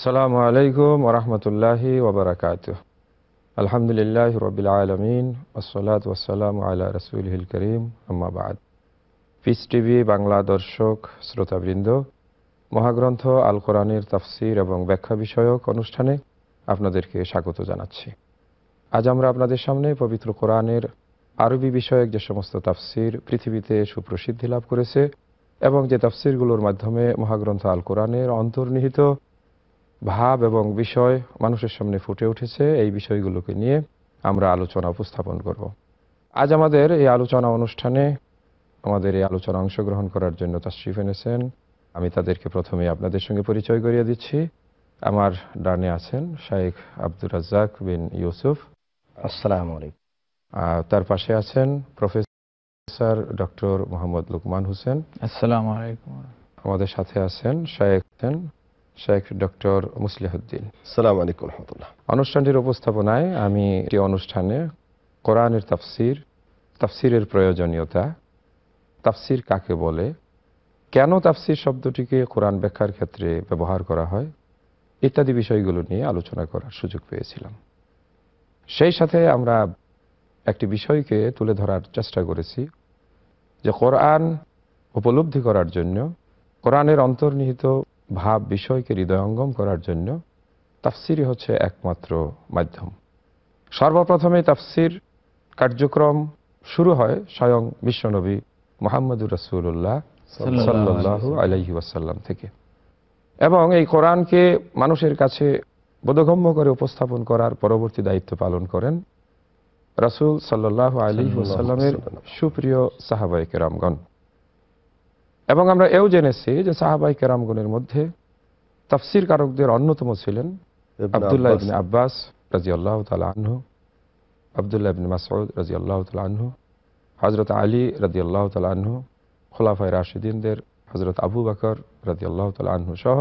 আসসালামু আলাইকুম ওরহমতুল্লাহি ওবরাকাত আলহামদুলিল্লাহ রবিল আলমিন ওসলাত ওসালাম আল্লাহ রসুল হিল করিম আহমাবাদ পিস টিভি বাংলা দর্শক শ্রোতাবৃন্দ মহাগ্রন্থ আল কোরআনের তাফসির এবং ব্যাখ্যা বিষয়ক অনুষ্ঠানে আপনাদেরকে স্বাগত জানাচ্ছি আজ আমরা আপনাদের সামনে পবিত্র কোরআনের আরবি বিষয়ক যে সমস্ত তাফসির পৃথিবীতে সুপ্রসিদ্ধি লাভ করেছে এবং যে তাফসিরগুলোর মাধ্যমে মহাগ্রন্থ আল কোরআনের অন্তর্নিহিত ভাব এবং বিষয় মানুষের সামনে ফুটে উঠেছে এই বিষয়গুলোকে নিয়ে আমরা আলোচনা উপস্থাপন করব। আজ আমাদের এই আলোচনা অনুষ্ঠানে আমাদের এই আলোচনা অংশগ্রহণ করার জন্য তাশ্রিফ এনেছেন আমি তাদেরকে প্রথমে আপনাদের সঙ্গে পরিচয় করিয়ে দিচ্ছি আমার ডানে আছেন শাইক আব্দুর রাজ্জাক বিন ইউসুফ আসসালাম তার পাশে আছেন প্রফেসর ডক্টর মোহাম্মদ লুকমান হোসেন আসসালাম আলাইকুম আমাদের সাথে আছেন শায়েক শেখ ডক্টর মুসলিহদ্দিন সালাম আলাইকুম রহমতুল্লাহ অনুষ্ঠানটির উপস্থাপনায় আমি একটি অনুষ্ঠানে কোরআনের তাফসির তাফসিরের প্রয়োজনীয়তা তাফসির কাকে বলে কেন তাফসির শব্দটিকে কোরআন ব্যাখ্যার ক্ষেত্রে ব্যবহার করা হয় ইত্যাদি বিষয়গুলো নিয়ে আলোচনা করার সুযোগ পেয়েছিলাম সেই সাথে আমরা একটি বিষয়কে তুলে ধরার চেষ্টা করেছি যে কোরআন উপলব্ধি করার জন্য কোরআনের অন্তর্নিহিত ভাব বিষয়কে হৃদয়ঙ্গম করার জন্য তাফসিরই হচ্ছে একমাত্র মাধ্যম সর্বপ্রথমে তাফসির কার্যক্রম শুরু হয় স্বয়ং বিশ্বনবী মোহাম্মদুর রসুল্লাহ সাল্লাহ আলহি ওয়াসাল্লাম থেকে এবং এই কোরআনকে মানুষের কাছে বোধগম্য করে উপস্থাপন করার পরবর্তী দায়িত্ব পালন করেন রাসুল সাল্লাহ আলী ওসাল্লামের সুপ্রিয় সাহাবাহিক রামগণ এবং আমরা এও জেনেছি যে সাহাবাই কেরামগুনের মধ্যে তাফসির কারকদের অন্যতম ছিলেন আবদুল্লাহ ইবিন আব্বাস রাজি আল্লাহ তালাহ আবদুল্লাহ ইবিন মাসউদ রাজি আল্লাহ তালাহ হজরত আলী রাজি আল্লাহ তালাহ খোলাফায় রাশিদিনদের হজরত আবু বাকর রাজি আল্লাহ তালাহ সহ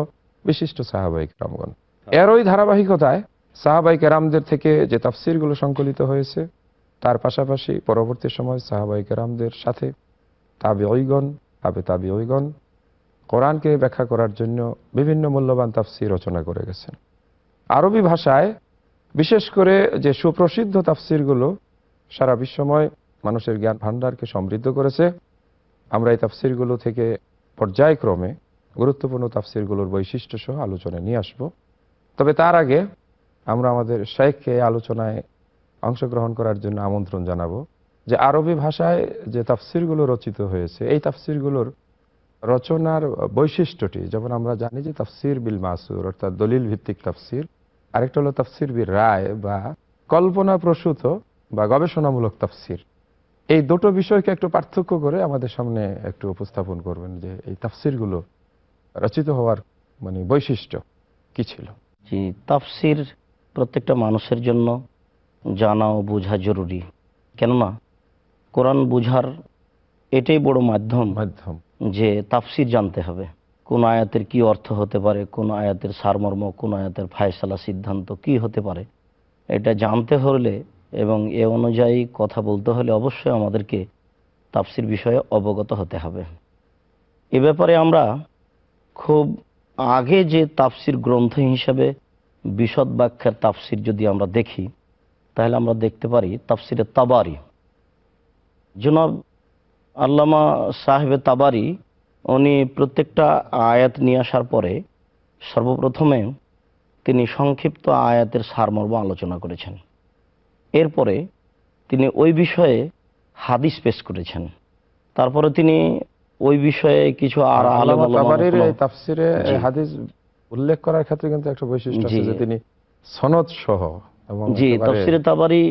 বিশিষ্ট সাহাবাই কেরামগণ আচ্ছা। এর ওই ধারাবাহিকতায় সাহাবাই কেরামদের থেকে যে তাফসিরগুলো সংকলিত হয়েছে তার পাশাপাশি পরবর্তী সময় সাহাবাই কেরামদের সাথে তাবে ঐগণ আবে তাবি ওইগণ কোরআনকে ব্যাখ্যা করার জন্য বিভিন্ন মূল্যবান তাফসি রচনা করে গেছেন আরবি ভাষায় বিশেষ করে যে সুপ্রসিদ্ধ তাফসিরগুলো সারা বিশ্বময় মানুষের জ্ঞান ভাণ্ডারকে সমৃদ্ধ করেছে আমরা এই তাফসিরগুলো থেকে পর্যায়ক্রমে গুরুত্বপূর্ণ তাফসিরগুলোর বৈশিষ্ট্য সহ আলোচনায় নিয়ে আসব তবে তার আগে আমরা আমাদের শেখকে আলোচনায় অংশগ্রহণ করার জন্য আমন্ত্রণ জানাবো যে আরবি ভাষায় যে তাফসিরগুলো রচিত হয়েছে এই তাফসিরগুলোর রচনার বৈশিষ্ট্যটি যেমন আমরা জানি যে তাফসির বিল মাসুর অর্থাৎ দলিল ভিত্তিক তাফসির আরেকটা হলো তাফসির বিল রায় বা কল্পনা প্রসূত বা গবেষণামূলক তাফসির এই দুটো বিষয়কে একটু পার্থক্য করে আমাদের সামনে একটু উপস্থাপন করবেন যে এই তাফসিরগুলো রচিত হওয়ার মানে বৈশিষ্ট্য কি ছিল জি তাফসির প্রত্যেকটা মানুষের জন্য জানা ও বোঝা জরুরি কেননা কোরআন বুঝার এটাই বড় মাধ্যম মাধ্যম যে তাফসির জানতে হবে কোন আয়াতের কি অর্থ হতে পারে কোন আয়াতের সারমর্ম কোন আয়াতের ফায়সালা সিদ্ধান্ত কি হতে পারে এটা জানতে হলে এবং এ অনুযায়ী কথা বলতে হলে অবশ্যই আমাদেরকে তাফসির বিষয়ে অবগত হতে হবে এ ব্যাপারে আমরা খুব আগে যে তাফসির গ্রন্থ হিসাবে বিশদ ব্যাখ্যার তাফসির যদি আমরা দেখি তাহলে আমরা দেখতে পারি তাফসিরে তাবারি জনাব আল্লামা সাহেব তাবারি উনি প্রত্যেকটা আয়াত নিয়ে আসার পরে সর্বপ্রথমে তিনি সংক্ষিপ্ত আয়াতের সারমর্ম আলোচনা করেছেন এরপরে তিনি ওই বিষয়ে হাদিস পেশ করেছেন তারপরে তিনি ওই বিষয়ে কিছু আর আলামের হাদিস উল্লেখ করার ক্ষেত্রে কিন্তু একটা বৈশিষ্ট্য তিনি সনদ সহ জি তাফসিরে তাবারি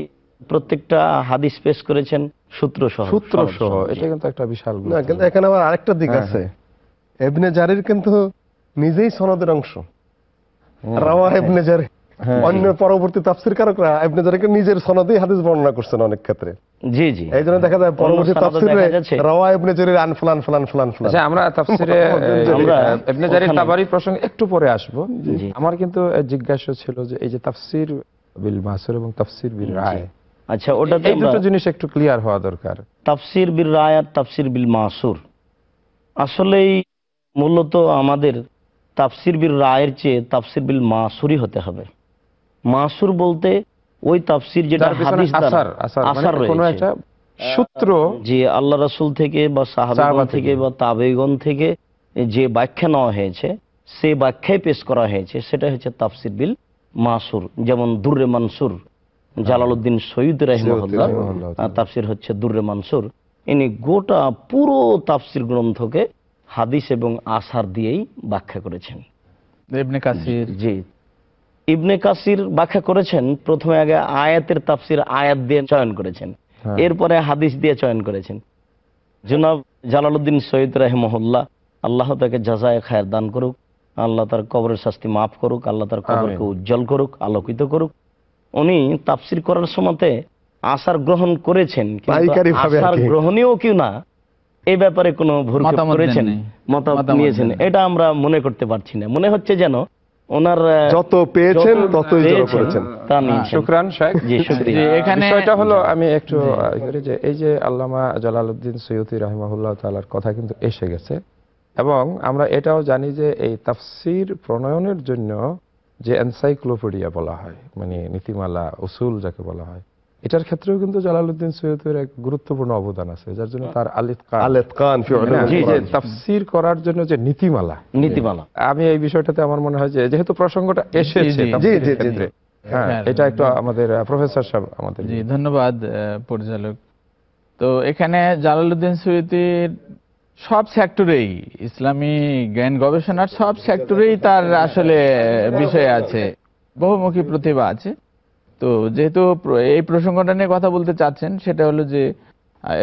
প্রত্যেকটা হাদিস পেশ করেছেন সূত্র সহ সূত্র সহ এটা কিন্তু একটা বিশাল না কিন্তু এখানে আবার আরেকটা দিক হ্যাঁ, আছে এবনে হ্যাঁ। জারির কিন্তু নিজেই সনদের অংশ রাওয়া এবনে হ্যাঁ। জারি অন্য পরবর্তী তাফসির কারকরা এবনে জারিকে নিজের সনদেই হাদিস বর্ণনা করছেন অনেক ক্ষেত্রে জি জি এই জন্য দেখা যায় পরবর্তী তাফসিরে রাওয়া এবনে জারির আন ফলান ফলান ফলান ফলান আচ্ছা আমরা তাফসিরে আমরা এবনে জারির তাবারি প্রসঙ্গে একটু পরে আসব আমার কিন্তু জিজ্ঞাসা ছিল যে এই যে তাফসির বিল মাসুর এবং তাফসির বিল রায় আচ্ছা ওটা তো দুটো জিনিস একটু ক্লিয়ার হওয়া দরকার তাফসির বিল রায় আর তাফসির বিল মাসুর আসলেই মূলত আমাদের তাফসির বিল রায়ের চেয়ে তাফসির বিল মাসুরই হতে হবে মাসুর বলতে ওই তাফসির যেটা হাদিস আসার মানে একটা সূত্র যে আল্লাহ রাসূল থেকে বা সাহাবা থেকে বা তাবেঈগণ থেকে যে ব্যাখ্যা নেওয়া হয়েছে সেই ব্যাখ্যায় পেশ করা হয়েছে সেটা হচ্ছে তাফসির বিল মাসুর যেমন দুর্রে মানসুর জালালউদ্দিন সৈয়দ রাহিমহল্লাহ তাফসির হচ্ছে দুর্রে মানসুর ইনি গোটা পুরো তাফসির গ্রন্থকে হাদিস এবং আসার দিয়েই ব্যাখ্যা করেছেন ইবনে কাসির জি ইবনে কাসির ব্যাখ্যা করেছেন প্রথমে আগে আয়াতের তাফসির আয়াত দিয়ে চয়ন করেছেন হ্যাঁ। এরপরে হাদিস দিয়ে চয়ন করেছেন জনাব জালালউদ্দিন সৈয়দ রাহিমহল্লা আল্লাহ তাকে জাজায় খায়ের দান করুক আল্লাহ তার কবরের শাস্তি মাফ করুক আল্লাহ তার কবরকে উজ্জ্বল করুক আলোকিত করুক উনি তাফসির করার সময়তে আসার গ্রহণ করেছেন আসার গ্রহণীয় কি না এ ব্যাপারে কোনো ভুল করেছেন মতামত নিয়েছেন এটা আমরা মনে করতে পারছি না মনে হচ্ছে যেন ওনার যত পেয়েছেন ততই করেছেন তা হ্যাঁ, শুকরান বিষয়টা হলো আমি একটু যে এই যে আল্লামা জালালউদ্দিন সৈয়দী রাহিমাহুল্লাহ তাআলার কথা কিন্তু এসে গেছে এবং আমরা এটাও জানি যে এই তাফসির প্রণয়নের জন্য যে এনসাইক্লোপিডিয়া বলা হয় মানে নীতিমালা উসুল যাকে বলা হয় এটার ক্ষেত্রেও কিন্তু জালালউদ্দিন সৈয়দের এক গুরুত্বপূর্ণ অবদান আছে যার জন্য তার আলেতকান হ্যাঁ, তাফসির করার জন্য যে নীতিমালা নীতিমালা আমি এই বিষয়টাতে আমার মনে হয় যেহেতু প্রসঙ্গটা এসেছে এটা একটু আমাদের প্রফেসর সাহেব আমাদের জি ধন্যবাদ পরিচালক তো এখানে জালালউদ্দিন সৈয়দের সব সেক্টরেই ইসলামী জ্ঞান গবেষণার আচ্ছা, সব সেক্টরেই তার আসলে আচ্ছা, বিষয় আছে আচ্ছা। বহুমুখী প্রতিভা আছে তো যেহেতু এই প্রসঙ্গটা নিয়ে কথা বলতে চাচ্ছেন সেটা হলো যে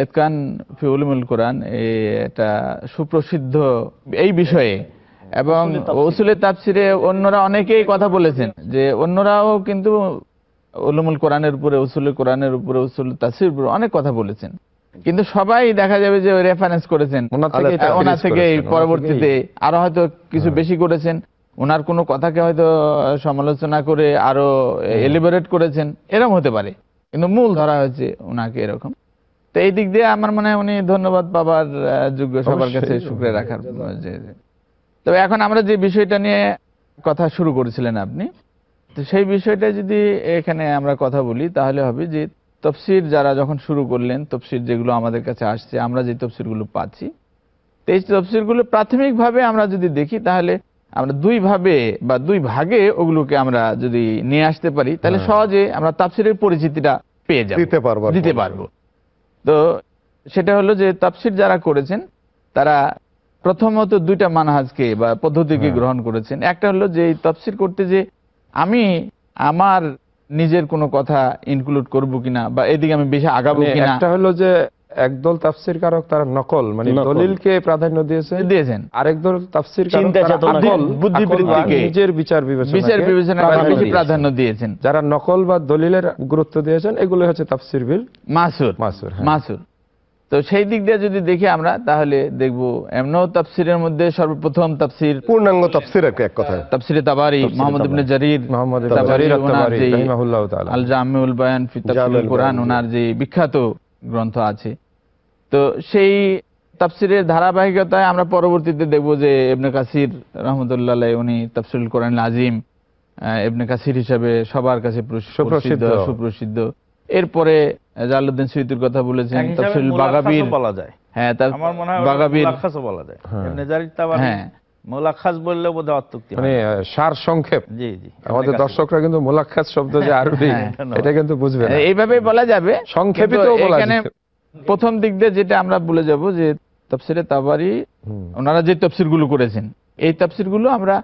এতকান ফিউলিমুল কোরআন এটা সুপ্রসিদ্ধ এই বিষয়ে এবং ওসুলে তাপসিরে অন্যরা অনেকেই কথা বলেছেন যে অন্যরাও কিন্তু উলুমুল কোরআনের উপরে উসুল কোরআনের উপরে উসুল তাসির উপরে অনেক কথা বলেছেন কিন্তু সবাই দেখা যাবে যে রেফারেন্স করেছেন ওনার থেকে পরবর্তীতে আরো হয়তো কিছু হ্যাঁ। বেশি করেছেন ওনার কোনো কথাকে হয়তো সমালোচনা করে আরো এলিবরেট হ্যাঁ। করেছেন এরকম হতে পারে কিন্তু মূল ধরা হয়েছে ওনাকে এরকম তো এই দিক দিয়ে আমার মনে হয় উনি ধন্যবাদ পাবার যোগ্য সবার কাছে শুক্রে রাখার তবে এখন আমরা যে বিষয়টা নিয়ে কথা শুরু করেছিলেন আপনি তো সেই বিষয়টা যদি এখানে আমরা কথা বলি তাহলে হবে যে তফসির যারা যখন শুরু করলেন তফসির যেগুলো আমাদের কাছে আসছে আমরা যে তফসিরগুলো পাচ্ছি তো এই তফসিরগুলো প্রাথমিকভাবে আমরা যদি দেখি তাহলে আমরা দুই ভাবে বা দুই ভাগে ওগুলোকে আমরা যদি নিয়ে আসতে পারি তাহলে হ্যাঁ। সহজে আমরা তাফসিরের পরিচিতিটা পেয়ে যাব দিতে পারবো দিতে পারবো তো সেটা হলো যে তাফসির যারা করেছেন তারা প্রথমত দুইটা মানহাজকে বা পদ্ধতিকে হ্যাঁ। গ্রহণ করেছেন একটা হলো যে এই তফসির করতে যে আমি আমার নিজের কোন কথা ইনক্লুড করব কিনা বা এদিকে আমি বেশি আগাবো মানে কিনা একটা হলো যে একদল তাফসির কারক তারা নকল মানে দলিলকে প্রাধান্য দিয়েছেন দিয়েছেন আরেক দল তাফসির কারক বুদ্ধিবৃত্তিকে নিজের বিচার বিবেচনা বিচার বিবেচনা প্রাধান্য দিয়েছেন যারা নকল বা দলিলের গুরুত্ব দিয়েছেন এগুলো হচ্ছে তাফসির বিল মাসুর মাসুর হ্যাঁ। মাসুর তো সেই দিক দিয়ে যদি দেখি আমরা তাহলে দেখব এমন তাফসিরের মধ্যে সর্বপ্রথম তাফসির পূর্ণাঙ্গ তাফসির এক এক কথা তাফসিরে তাবারি মোহাম্মদ ইবনে জারির মোহাম্মদ তাবারি রাহিমাহুল্লাহ তাআলা আল জামিউল বায়ান ফি তাফসিরুল কুরআন ওনার যে বিখ্যাত গ্রন্থ আছে তো সেই তাফসিরের ধারাবাহিকতায় আমরা পরবর্তীতে দেখব যে ইবনে কাসির আলাইহি উনি তাফসিরুল কুরআন আজিম ইবনে কাসির হিসাবে সবার কাছে সুপ্রসিদ্ধ সুপ্রসিদ্ধ এরপরে জালুদ্দিন সৈয়দুর কথা বলেছেন তফসিল বাগাবীর বলা যায় হ্যাঁ তার আমার মনে হয় বাগাবীর মুলাখাসও বলা যায় হ্যাঁ। এমনি জারির তাবারি হ্যাঁ। মুলাখাস বললে বোধহয় অত্যুক্তি মানে সার সংক্ষেপ জি জি আমাদের দর্শকরা কিন্তু মুলাখাস শব্দ যে আরবি হ্যাঁ। এটা কিন্তু বুঝবে না এইভাবেই বলা যাবে সংক্ষেপিত বলা এখানে প্রথম দিক দিয়ে যেটা আমরা বলে যাব যে তাফসিরে তাবারি ওনারা যে তাফসিরগুলো করেছেন এই তাফসিরগুলো আমরা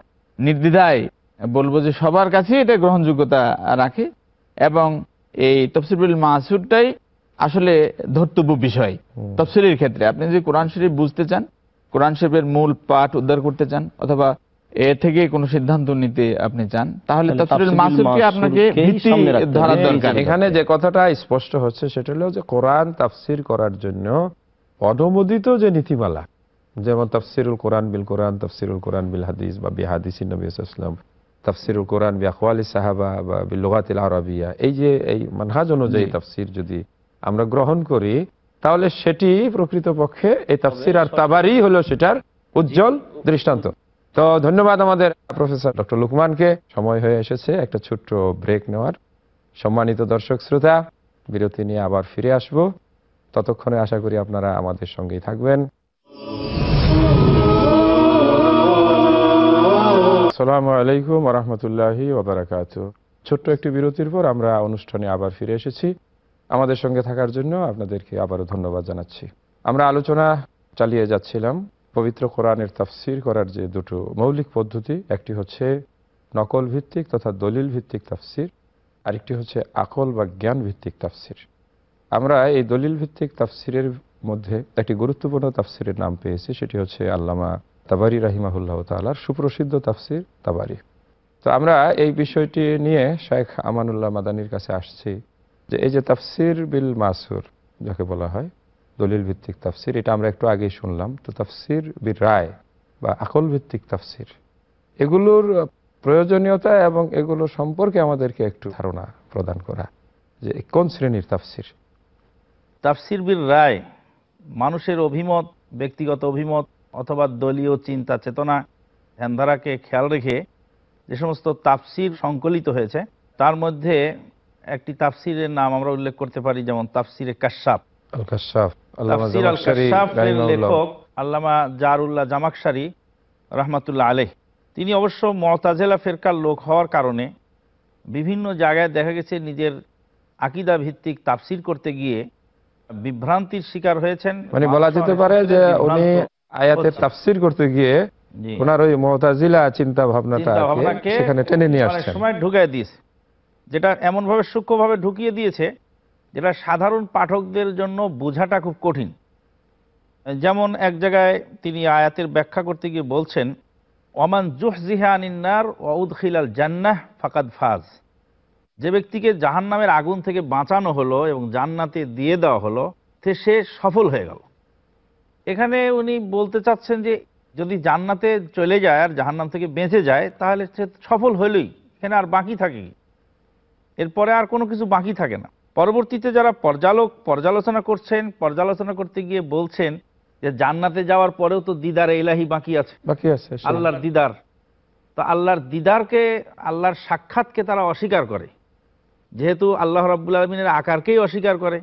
নির্দ্বিধায় বলবো যে সবার কাছে এটা গ্রহণযোগ্যতা রাখে এবং এই তফসিরুল মাসুরটাই আসলে ধর্তব্য বিষয় তফসিলের ক্ষেত্রে আপনি যদি কোরআন শরীফ বুঝতে চান কোরআন শরীফের মূল পাঠ উদ্ধার করতে চান অথবা এ থেকে কোনো সিদ্ধান্ত নিতে আপনি চান তাহলে আপনাকে ভিত্তি দরকার এখানে যে কথাটা স্পষ্ট হচ্ছে সেটা হলো যে কোরআন তাফসির করার জন্য অনুমোদিত যে নীতিমালা যেমন তাফসিরুল কোরআন বিল কোরআন তাফসিরুল কোরআন বিল হাদিস বা বিহাদিস নবী সাল্লাল্লাহু তাফসিরুল কোরআন বিয়াকওয়ালি সাহাবা বা বিল্লুগাতিল আরবিয়া এই যে এই মানহাজ অনুযায়ী তাফসির যদি আমরা গ্রহণ করি তাহলে সেটি প্রকৃতপক্ষে এই তাফসির আর তাবারই হলো সেটার উজ্জ্বল দৃষ্টান্ত তো ধন্যবাদ আমাদের প্রফেসর ডক্টর লুকমানকে সময় হয়ে এসেছে একটা ছোট্ট ব্রেক নেওয়ার সম্মানিত দর্শক শ্রোতা বিরতি নিয়ে আবার ফিরে আসব ততক্ষণে আশা করি আপনারা আমাদের সঙ্গেই থাকবেন আসসালামু আলাইকুম আরহামতুল্লাহি ওবরাকাত ছোট্ট একটি বিরতির পর আমরা অনুষ্ঠানে আবার ফিরে এসেছি আমাদের সঙ্গে থাকার জন্য আপনাদেরকে আবারও ধন্যবাদ জানাচ্ছি আমরা আলোচনা চালিয়ে যাচ্ছিলাম পবিত্র কোরআনের তাফসির করার যে দুটো মৌলিক পদ্ধতি একটি হচ্ছে নকল ভিত্তিক তথা দলিল ভিত্তিক তাফসির আরেকটি হচ্ছে আকল বা জ্ঞান ভিত্তিক তাফসির আমরা এই দলিল ভিত্তিক তাফসিরের মধ্যে একটি গুরুত্বপূর্ণ তাফসিরের নাম পেয়েছি সেটি হচ্ছে আল্লামা তাবারি রাহিমাহুল্লাহ তালার সুপ্রসিদ্ধ তাফসির তাবারি তো আমরা এই বিষয়টি নিয়ে শেখ আমানুল্লাহ মাদানির কাছে আসছি যে এই যে তাফসির বিল মাসুর যাকে বলা হয় দলিল ভিত্তিক তাফসির এটা আমরা একটু আগেই শুনলাম তো তাফসির বির রায় বা আকল ভিত্তিক তাফসির এগুলোর প্রয়োজনীয়তা এবং এগুলো সম্পর্কে আমাদেরকে একটু ধারণা প্রদান করা যে কোন শ্রেণীর তাফসির তাফসির বির রায় মানুষের অভিমত ব্যক্তিগত অভিমত অথবা দলীয় চিন্তা চেতনা ধ্যানধারাকে খেয়াল রেখে যে সমস্ত তাফসির সংকলিত হয়েছে তার মধ্যে একটি তাফসিরের নাম আমরা উল্লেখ করতে পারি যেমন তাফসিরে কাশ্যাপ লেখক আল্লামা জারুল্লাহ জামাকসারি রহমাতুল্লাহ আলেহ তিনি অবশ্য মতাজেলা ফেরকার লোক হওয়ার কারণে বিভিন্ন জায়গায় দেখা গেছে নিজের আকিদা ভিত্তিক তাফসির করতে গিয়ে বিভ্রান্তির শিকার হয়েছেন মানে বলা যেতে পারে যে উনি আয়াতের তাফসির করতে গিয়ে ওনার ওই মহতাজিলা চিন্তা ভাবনাটা সেখানে টেনে নিয়ে আসছে সময় ঢুকায় দিয়েছে যেটা এমনভাবে সূক্ষ্মভাবে ঢুকিয়ে দিয়েছে যেটা সাধারণ পাঠকদের জন্য বোঝাটা খুব কঠিন যেমন এক জায়গায় তিনি আয়াতের ব্যাখ্যা করতে গিয়ে বলছেন ওমান জুহজিহানিন্নার খিলাল জান্নাহ ফাকাদ ফাজ যে ব্যক্তিকে জাহান্নামের আগুন থেকে বাঁচানো হলো এবং জান্নাতে দিয়ে দেওয়া হলো সে সফল হয়ে গেল এখানে উনি বলতে চাচ্ছেন যে যদি জান্নাতে চলে যায় আর জাহান্নাম থেকে বেঁচে যায় তাহলে সে সফল হলেই এখানে আর বাকি থাকে এরপরে আর কোনো কিছু বাকি থাকে না পরবর্তীতে যারা পর্যালোক পর্যালোচনা করছেন পর্যালোচনা করতে গিয়ে বলছেন যে জান্নাতে যাওয়ার পরেও তো দিদার এলাহি বাকি আছে বাকি আছে আল্লাহর দিদার তো আল্লাহর দিদারকে আল্লাহর সাক্ষাৎকে তারা অস্বীকার করে যেহেতু আল্লাহ রাবুল আলমিনের আকারকেই অস্বীকার করে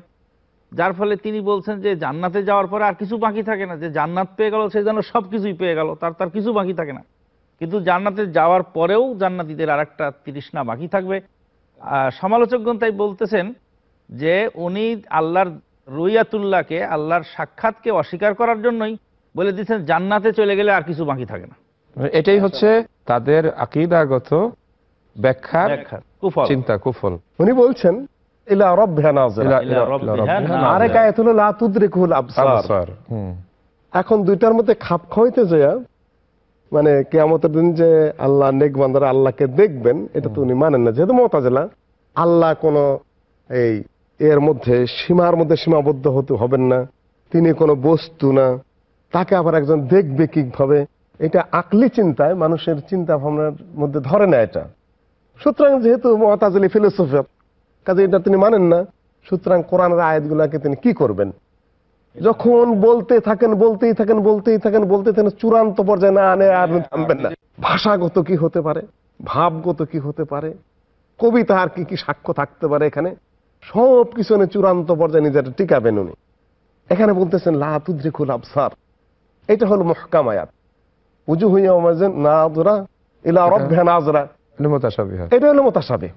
যার ফলে তিনি বলছেন যে জান্নাতে যাওয়ার পরে আর কিছু বাকি থাকে না যে জান্নাত পেয়ে গেল সে যেন সব কিছুই পেয়ে গেল তার তার কিছু বাকি থাকে না কিন্তু জান্নাতে যাওয়ার পরেও জান্নাতিদের আর একটা তৃষ্ণা বাকি থাকবে সমালোচকগণ তাই বলতেছেন যে উনি আল্লাহর রুইয়াতুল্লাহকে আল্লাহর সাক্ষাৎকে অস্বীকার করার জন্যই বলে দিচ্ছেন জান্নাতে চলে গেলে আর কিছু বাকি থাকে না এটাই হচ্ছে তাদের আকিদাগত ব্যাখ্যা চিন্তা কুফল উনি বলছেন ইলা রব্বিহা নাযিরা ইলা রব্বিহা আরেক আয়াত হলো লা তুদরিকুল আবসার এখন দুইটার মধ্যে খাপ খাইতে যায় মানে কেয়ামতের দিন যে আল্লাহ নেক বান্দারা আল্লাহকে দেখবেন এটা তো উনি মানেন না যেহেতু মতাজেলা আল্লাহ কোন এই এর মধ্যে সীমার মধ্যে সীমাবদ্ধ হতে হবেন না তিনি কোনো বস্তু না তাকে আবার একজন দেখবে কিভাবে এটা আকলি চিন্তায় মানুষের চিন্তা ভাবনার মধ্যে ধরে না এটা সুতরাং যেহেতু মতাজলি ফিলোসফার কাজে এটা তিনি মানেন না সুতরাং কোরআনের আয়াতগুলাকে তিনি কি করবেন যখন বলতে থাকেন বলতেই থাকেন বলতেই থাকেন বলতে থাকেন চূড়ান্ত পর্যায়ে না আনে আর থামবেন না ভাষাগত কি হতে পারে ভাবগত কি হতে পারে কবিতা আর কি কি সাক্ষ্য থাকতে পারে এখানে সব কিছু চূড়ান্ত পর্যায়ে নিজেরা টিকাবেন উনি এখানে বলতেছেন লাখুল আবসার এটা হলো মহকাম আয়াত উজু হইয়া না এটা হলো মোতাসাবে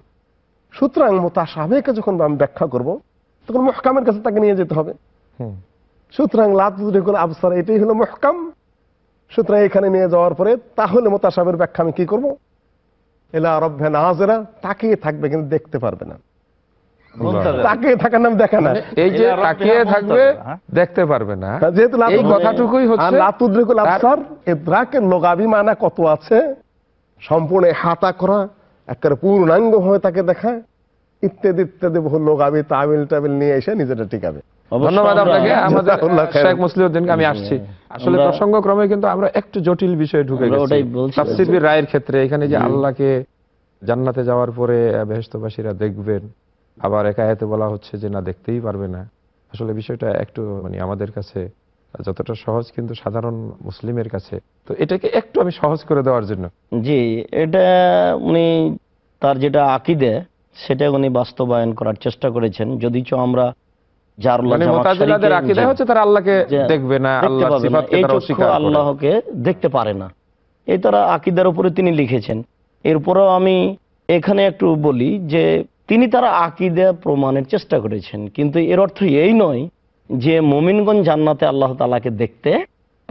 সুতরাং মোতাসাবেকে যখন আমি ব্যাখ্যা করব তখন মহকামের কাছে তাকে নিয়ে যেতে হবে সুতরাং লাতুরিকুল আবসার এটাই হলো মহকাম সুতরাং এখানে নিয়ে যাওয়ার পরে তাহলে মোতাসাবের ব্যাখ্যা আমি কি করবো এলা রব্বে নাজেরা তাকিয়ে থাকবে কিন্তু দেখতে পারবে না তাকিয়ে থাকার নাম দেখা না মানে একবারে পূর্ণাঙ্গ হয়ে তাকে দেখা ইত্যাদি ইত্যাদি বহু লোক আমি তামিল টামিল নিয়ে এসে নিজেটা টিকাবে ধন্যবাদ আপনাকে আমাদের শেখ মুসলিউদ্দিনকে আমি হ্যাঁ, আসছি আসলে প্রসঙ্গক্রমে কিন্তু আমরা একটু জটিল বিষয়ে ঢুকে গেছি রায়ের ক্ষেত্রে এখানে যে আল্লাহকে জান্নাতে যাওয়ার পরে বেহেস্তবাসীরা দেখবেন আবার একায়াতে বলা হচ্ছে যে না দেখতেই পারবে না আসলে বিষয়টা একটু মানে আমাদের কাছে যতটা সহজ কিন্তু সাধারণ মুসলিমের কাছে তো এটাকে একটু আমি সহজ করে দেওয়ার জন্য জি এটা উনি তার যেটা আকিদে সেটা উনি বাস্তবায়ন করার চেষ্টা করেছেন যদি চ আমরা মানে আল্লাহকে দেখতে পারে না এই তারা আকিদার উপরে তিনি লিখেছেন এরপরও আমি এখানে একটু বলি যে তিনি তারা আকিদে প্রমাণের চেষ্টা করেছেন কিন্তু এর অর্থ এই নয় যে মোমিনগণ জান্নাতে আল্লাহ তালাকে দেখতে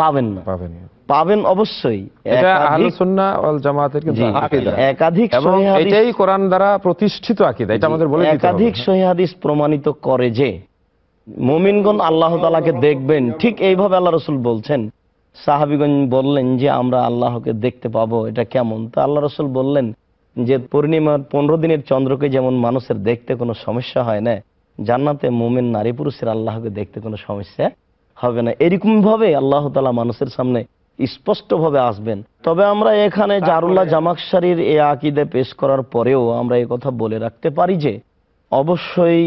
পাবেন না পাবেন পাবেন অবশ্যই একাধিক কোরআন দ্বারা প্রতিষ্ঠিত একাধিক সহিহাদিস প্রমাণিত করে যে মোমিনগণ আল্লাহ তালাকে দেখবেন ঠিক এইভাবে আল্লাহ রসুল বলছেন সাহাবিগঞ্জ বললেন যে আমরা আল্লাহকে দেখতে পাবো এটা কেমন তো আল্লাহ রসুল বললেন যে পূর্ণিমার পনেরো দিনের চন্দ্রকে যেমন মানুষের দেখতে কোনো সমস্যা হয় না জান্নাতে মোমেন নারী পুরুষের আল্লাহকে দেখতে কোনো সমস্যা হবে না এরকম ভাবে আল্লাহ তালা মানুষের সামনে স্পষ্টভাবে আসবেন তবে আমরা এখানে জারুল্লাহ জামাকসারির এ আকিদে পেশ করার পরেও আমরা এ কথা বলে রাখতে পারি যে অবশ্যই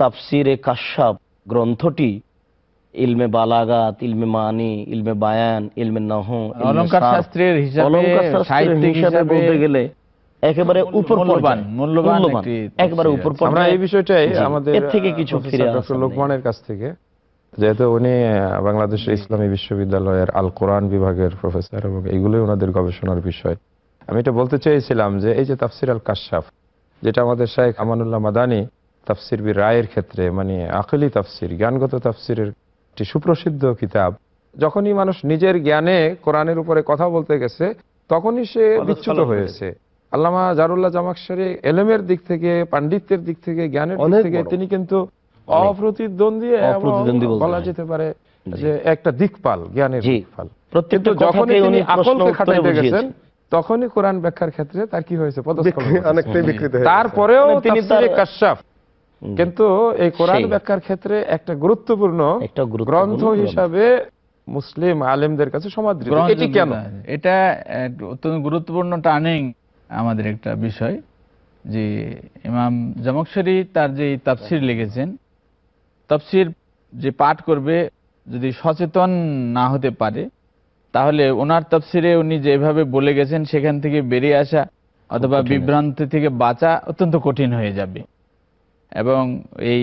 তাফসির এ কাশ্যাপ গ্রন্থটি ইলমে বালাগাত ইলমে মানি ইলমে বায়ান ইলমে নহ অলঙ্কার শাস্ত্রের হিসাবে বলতে গেলে একেবারে উপর মূল্যবান মূল্যবান একেবারে উপর আমরা এই বিষয়টাই আমাদের এর থেকে কিছু ফিরে লোকমানের কাছ থেকে যেহেতু উনি বাংলাদেশ ইসলামী বিশ্ববিদ্যালয়ের আল কোরআন বিভাগের প্রফেসর এবং ওনাদের গবেষণার বিষয় আমি এটা বলতে চেয়েছিলাম যে এই যে তাফসির আল কাশাফ যেটা আমাদের আমানুল্লাহ মাদানি তাফসির বি রায়ের ক্ষেত্রে মানে আকলি তাফসির জ্ঞানগত তাফসিরের একটি সুপ্রসিদ্ধ কিতাব যখনই মানুষ নিজের জ্ঞানে কোরআনের উপরে কথা বলতে গেছে তখনই সে বিচ্ছুত হয়েছে আল্লামা জারুল্লাহ জামাকশারি এলেমের দিক থেকে পাণ্ডিত্যের দিক থেকে জ্ঞানের দিক থেকে তিনি কিন্তু অপ্রতিদ্বন্দ্বী বলা যেতে পারে যে একটা দিকপাল জ্ঞানের দিকপাল কিন্তু যখনই তিনি আকলকে খাটাইতে গেছেন তখনই কোরআন ব্যাখ্যার ক্ষেত্রে তার কি হয়েছে তারপরেও মানে তিনি কাশ্যাপ কিন্তু এই কোরআন ব্যাখ্যার ক্ষেত্রে একটা গুরুত্বপূর্ণ গ্রন্থ হিসাবে মুসলিম আলেমদের কাছে সমাদৃত এটি কেন এটা অত্যন্ত গুরুত্বপূর্ণ টার্নিং আমাদের একটা বিষয় যে ইমাম জামকশরী তার যে তাফসির লিখেছেন তফসির যে পাঠ করবে যদি সচেতন না হতে পারে তাহলে ওনার তফসিরে উনি যেভাবে বলে গেছেন সেখান থেকে বেরিয়ে আসা অথবা বিভ্রান্তি থেকে বাঁচা অত্যন্ত কঠিন হয়ে যাবে এবং এই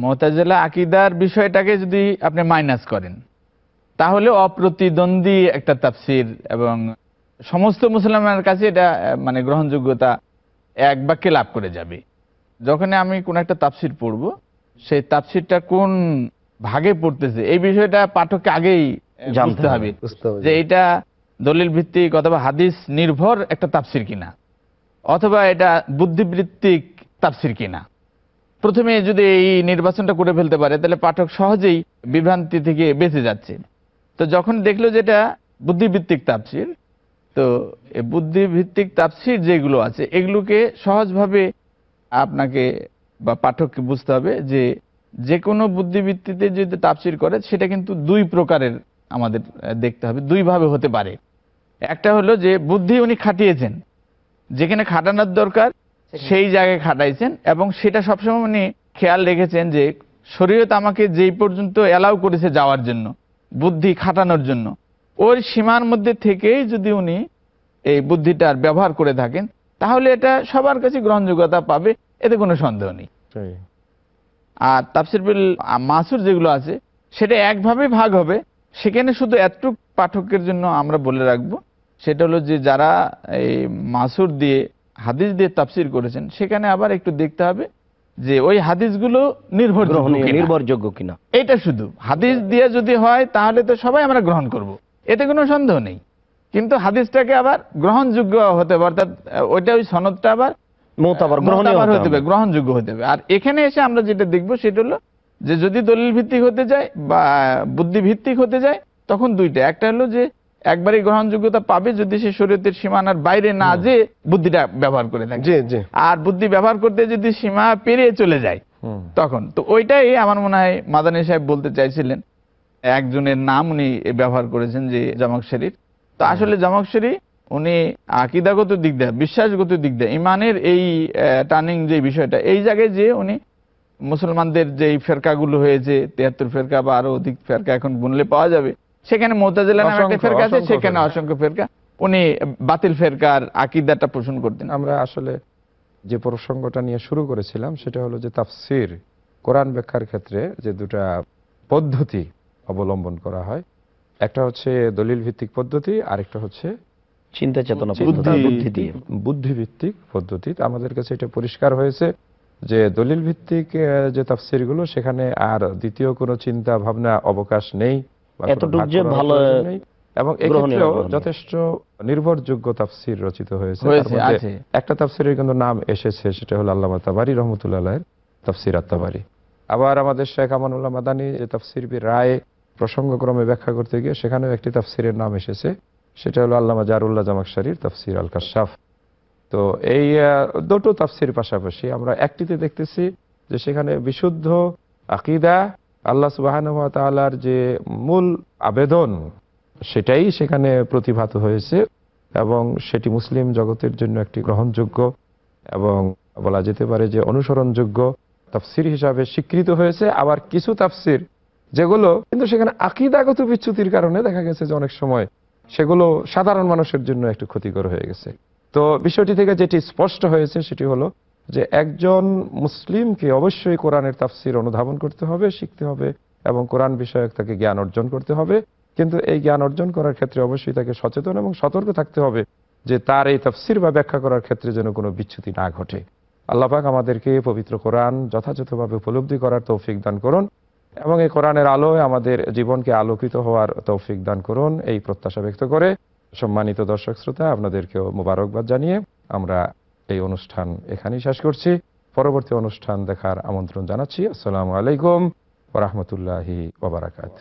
মোহতাজেলা আকিদার বিষয়টাকে যদি আপনি মাইনাস করেন তাহলে অপ্রতিদ্বন্দ্বী একটা তাফসির এবং সমস্ত মুসলমানের কাছে এটা মানে গ্রহণযোগ্যতা এক বাক্যে লাভ করে যাবে যখন আমি কোন একটা তাপসির পড়ব সেই তাপসিরটা কোন ভাগে পড়তেছে এই বিষয়টা পাঠককে আগেই জানতে হবে যে এটা দলিল ভিত্তিক অথবা হাদিস নির্ভর একটা তাপসির কিনা অথবা এটা বুদ্ধিবৃত্তিক তাপসির কিনা প্রথমে যদি এই নির্বাচনটা করে ফেলতে পারে তাহলে পাঠক সহজেই বিভ্রান্তি থেকে বেঁচে যাচ্ছে তো যখন দেখলো যেটা বুদ্ধিবৃত্তিক তাপসির তো বুদ্ধিভিত্তিক তাপসির যেগুলো আছে এগুলোকে সহজভাবে আপনাকে বা পাঠককে বুঝতে হবে যে যে কোনো বুদ্ধিভিত্তিতে যদি তাপসির করে সেটা কিন্তু দুই প্রকারের আমাদের দেখতে হবে দুইভাবে হতে পারে একটা হলো যে বুদ্ধি উনি খাটিয়েছেন যেখানে খাটানোর দরকার সেই জায়গায় খাটাইছেন এবং সেটা সবসময় উনি খেয়াল রেখেছেন যে শরীয়ত আমাকে যেই পর্যন্ত অ্যালাউ করেছে যাওয়ার জন্য বুদ্ধি খাটানোর জন্য ওই সীমার মধ্যে থেকেই যদি উনি এই বুদ্ধিটার ব্যবহার করে থাকেন তাহলে এটা সবার কাছে গ্রহণযোগ্যতা পাবে এতে কোনো সন্দেহ নেই আর তাফসিরবিল মাসুর যেগুলো আছে সেটা একভাবে ভাগ হবে সেখানে শুধু এতটুক পাঠকের জন্য আমরা বলে রাখবো সেটা হলো যে যারা এই মাসুর দিয়ে হাদিস দিয়ে তাফসির করেছেন সেখানে আবার একটু দেখতে হবে যে ওই হাদিসগুলো নির্ভরযোগ্য নির্ভরযোগ্য কিনা এটা শুধু হাদিস দিয়ে যদি হয় তাহলে তো সবাই আমরা গ্রহণ করব। এতে কোনো সন্দেহ নেই কিন্তু হাদিসটাকে আবার গ্রহণযোগ্য হতে হবে অর্থাৎ ওইটা ওই সনদটা আবার গ্রহণযোগ্য হতে হবে আর এখানে এসে আমরা যেটা দেখব সেটা হলো যে যদি দলিল ভিত্তিক হতে যায় বা বুদ্ধি ভিত্তিক হতে যায় তখন দুইটা একটা হলো যে একবারই গ্রহণযোগ্যতা পাবে যদি সে শরীয়তের সীমানার বাইরে না যে বুদ্ধিটা ব্যবহার করে থাকে আর বুদ্ধি ব্যবহার করতে যদি সীমা পেরিয়ে চলে যায় তখন তো ওইটাই আমার মনে হয় মাদানী সাহেব বলতে চাইছিলেন একজনের নাম উনি ব্যবহার করেছেন যে জামাক শরীফ তো আসলে জামাক শরীফ উনি আকিদাগত দিক দেয় বিশ্বাসগত দিক দেয় ইমানের এই টার্নিং যে বিষয়টা এই জায়গায় যে উনি মুসলমানদের যে ফেরকাগুলো হয়েছে তিয়াত্তর ফেরকা বা আরো অধিক ফেরকা এখন গুনলে পাওয়া যাবে সেখানে মোতাজিলা নামে একটা ফেরকা আছে সেখানে অসংখ্য ফেরকা উনি বাতিল ফেরকার আকিদাটা পোষণ করতেন আমরা আসলে যে প্রসঙ্গটা নিয়ে শুরু করেছিলাম সেটা হলো যে তাফসির কোরআন ব্যাখ্যার ক্ষেত্রে যে দুটা পদ্ধতি অবলম্বন করা হয় একটা হচ্ছে দলিল ভিত্তিক পদ্ধতি আরেকটা হচ্ছে চিন্তা চেতনা বুদ্ধি বুদ্ধিভিত্তিক পদ্ধতি আমাদের কাছে এটা পরিষ্কার হয়েছে যে দলিল ভিত্তিক যে তাফসির গুলো সেখানে আর দ্বিতীয় কোনো চিন্তা ভাবনা অবকাশ নেই এবং এক্ষেত্রেও যথেষ্ট নির্ভরযোগ্য তাফসির রচিত হয়েছে একটা তাফসিরের কিন্তু নাম এসেছে সেটা হলো আল্লাহ তাবারি রহমতুল্লাহ তাফসির আত্মাবারি আবার আমাদের শেখ আমানুল্লাহ মাদানী যে তাফসির রায় প্রসঙ্গক্রমে ব্যাখ্যা করতে গিয়ে সেখানেও একটি তাফসিরের নাম এসেছে সেটা হলো আল্লামা জারুল্লাহ শারির তাফসির আল কাশাফ তো এই দুটো তাফসির পাশাপাশি আমরা একটিতে দেখতেছি যে সেখানে বিশুদ্ধ আকিদা আল্লাহ তালার যে মূল আবেদন সেটাই সেখানে প্রতিভাত হয়েছে এবং সেটি মুসলিম জগতের জন্য একটি গ্রহণযোগ্য এবং বলা যেতে পারে যে অনুসরণযোগ্য তাফসির হিসাবে স্বীকৃত হয়েছে আবার কিছু তাফসির যেগুলো কিন্তু সেখানে আকিদাগত বিচ্যুতির কারণে দেখা গেছে যে অনেক সময় সেগুলো সাধারণ মানুষের জন্য একটু ক্ষতিকর হয়ে গেছে তো বিষয়টি থেকে যেটি স্পষ্ট হয়েছে সেটি হলো যে একজন মুসলিমকে অবশ্যই কোরআনের তাফসির অনুধাবন করতে হবে শিখতে হবে এবং কোরআন বিষয়ক তাকে জ্ঞান অর্জন করতে হবে কিন্তু এই জ্ঞান অর্জন করার ক্ষেত্রে অবশ্যই তাকে সচেতন এবং সতর্ক থাকতে হবে যে তার এই তাফসির বা ব্যাখ্যা করার ক্ষেত্রে যেন কোনো বিচ্ছুতি না ঘটে আল্লাপাক আমাদেরকে পবিত্র কোরআন যথাযথভাবে উপলব্ধি করার তৌফিক দান করুন এবং এই কোরআনের আলোয় আমাদের জীবনকে আলোকিত হওয়ার তৌফিক দান করুন এই প্রত্যাশা ব্যক্ত করে সম্মানিত দর্শক শ্রোতা আপনাদেরকেও মোবারকবাদ জানিয়ে আমরা এই অনুষ্ঠান এখানেই শেষ করছি পরবর্তী অনুষ্ঠান দেখার আমন্ত্রণ জানাচ্ছি আসসালামু আলাইকুম ওরহমতুল্লাহি ওবরাকাত